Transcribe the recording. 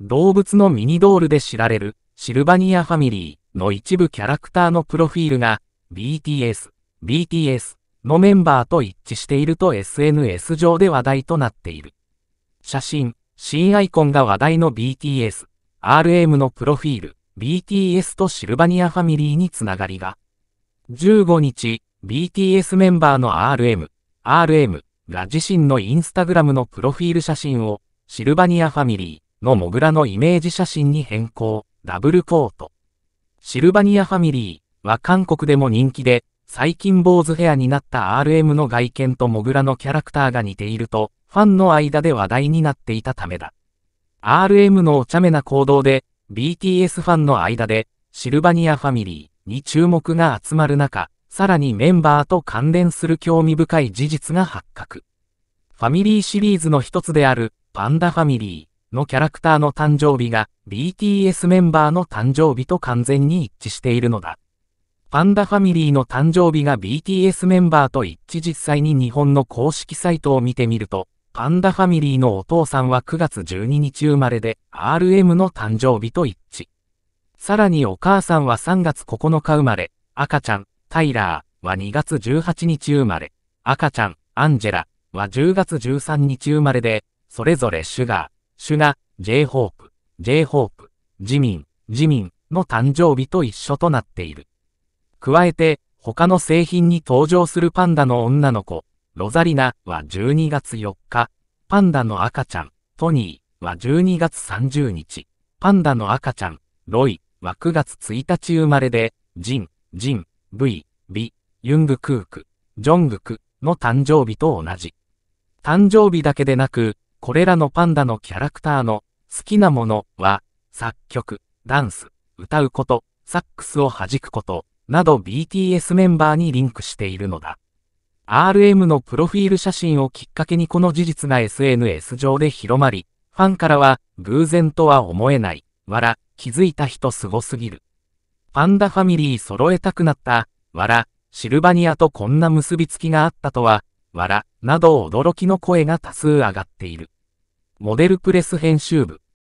動物のミニドールで知られるシルバニアファミリーの一部キャラクターのプロフィールが BTS、BTS のメンバーと一致していると SNS 上で話題となっている。写真、新アイコンが話題の BTS、RM のプロフィール、BTS とシルバニアファミリーにつながりが。15日、BTS メンバーの RM、RM が自身のインスタグラムのプロフィール写真をシルバニアファミリー、のモグラのイメージ写真に変更、ダブルコート。シルバニアファミリーは韓国でも人気で、最近坊主ヘアになった RM の外見とモグラのキャラクターが似ていると、ファンの間で話題になっていたためだ。RM のお茶目な行動で、BTS ファンの間で、シルバニアファミリーに注目が集まる中、さらにメンバーと関連する興味深い事実が発覚。ファミリーシリーズの一つである、パンダファミリー。のキャラクターの誕生日が BTS メンバーの誕生日と完全に一致しているのだ。パンダファミリーの誕生日が BTS メンバーと一致実際に日本の公式サイトを見てみると、パンダファミリーのお父さんは9月12日生まれで RM の誕生日と一致。さらにお母さんは3月9日生まれ、赤ちゃん、タイラーは2月18日生まれ、赤ちゃん、アンジェラは10月13日生まれで、それぞれシュガー、主が、J-Hope、J-Hope、ン、ジミンの誕生日と一緒となっている。加えて、他の製品に登場するパンダの女の子、ロザリナは12月4日、パンダの赤ちゃん、トニーは12月30日、パンダの赤ちゃん、ロイは9月1日生まれで、ジン、ジン、ブイ、ビ、ユングクーク、ジョングクの誕生日と同じ。誕生日だけでなく、これらのパンダのキャラクターの好きなものは、作曲、ダンス、歌うこと、サックスを弾くこと、など BTS メンバーにリンクしているのだ。RM のプロフィール写真をきっかけにこの事実が SNS 上で広まり、ファンからは偶然とは思えない、わら、気づいた人すごすぎる。パンダファミリー揃えたくなった、わら、シルバニアとこんな結びつきがあったとは、わら、など驚きの声が多数上がっている。モデルプレス編集部。